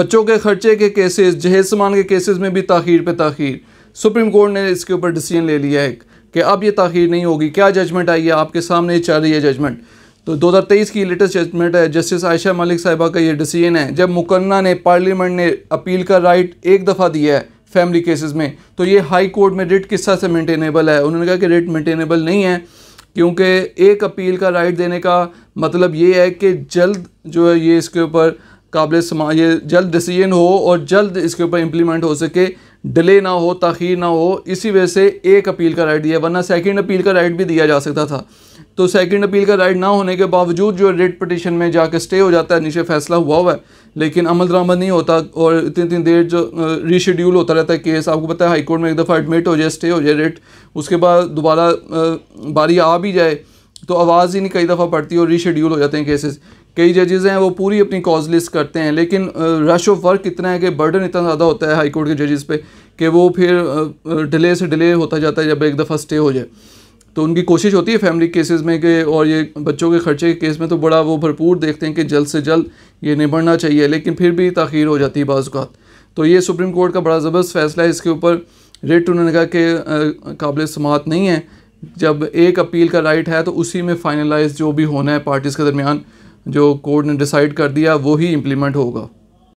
बच्चों के खर्चे के केसेस जहेज सामान के केसेस में भी ताखिर पे ताखिर सुप्रीम कोर्ट ने इसके ऊपर डिसीजन ले लिया है कि अब ये ताखीर नहीं होगी क्या जजमेंट आई है आपके सामने चल रही है जजमेंट तो 2023 की लेटेस्ट जजमेंट है जस्टिस आयशा मलिक साहिबा का ये डिसीजन है जब मुकन्ना ने पार्लियामेंट ने अपील का राइट एक दफ़ा दिया है फैमिली केसेस में तो ये हाई कोर्ट में रिट किस से मेंटेनेबल है उन्होंने कहा कि रिट मेंटेनेबल नहीं है क्योंकि एक अपील का राइट देने का मतलब ये है कि जल्द जो है ये इसके ऊपर काबिल ये जल्द डिसीजन हो और जल्द इसके ऊपर इम्प्लीमेंट हो सके डिले ना हो तखीर ना हो इसी वजह से एक अपील का राइट दिया वरना सेकंड अपील का राइट भी दिया जा सकता था तो सेकंड अपील का राइट ना होने के बावजूद जो रेड पटिशन में जाकर स्टे हो जाता है नीचे फैसला हुआ हुआ है लेकिन अमल दरामद नहीं होता और इतनी इतनी देर जो रीशेड्यूल होता रहता है केस आपको पता है हाईकोर्ट में एक दफ़ा एडमिट हो जाए स्टे हो जाए रेट उसके बाद दोबारा बारी आ भी जाए तो आवाज़ ही नहीं कई दफ़ा पड़ती है और रीशेड्यूल हो जाते हैं केसेस कई जजेज़ हैं वो पूरी अपनी कॉज लिस्ट करते हैं लेकिन रश ऑफ वर्क इतना है कि बर्डन इतना ज़्यादा होता है हाई कोर्ट के जजेस पे कि वो फिर डिले से डिले होता जाता है जब एक दफ़ा स्टे हो जाए तो उनकी कोशिश होती है फैमिली केसेस में कि और ये बच्चों के खर्चे के केस में तो बड़ा वो भरपूर देखते हैं कि जल्द से जल्द ये निबड़ना चाहिए लेकिन फिर भी तखीर हो जाती है बाज़ात तो ये सुप्रीम कोर्ट का बड़ा ज़बरदस्त फ़ैसला है इसके ऊपर रेट उन्होंने कहा कि काबिल समात नहीं है जब एक अपील का राइट है तो उसी में फाइनलाइज जो भी होना है पार्टीज़ के दरमियान जो कोर्ट ने डिसाइड कर दिया वो ही इम्प्लीमेंट होगा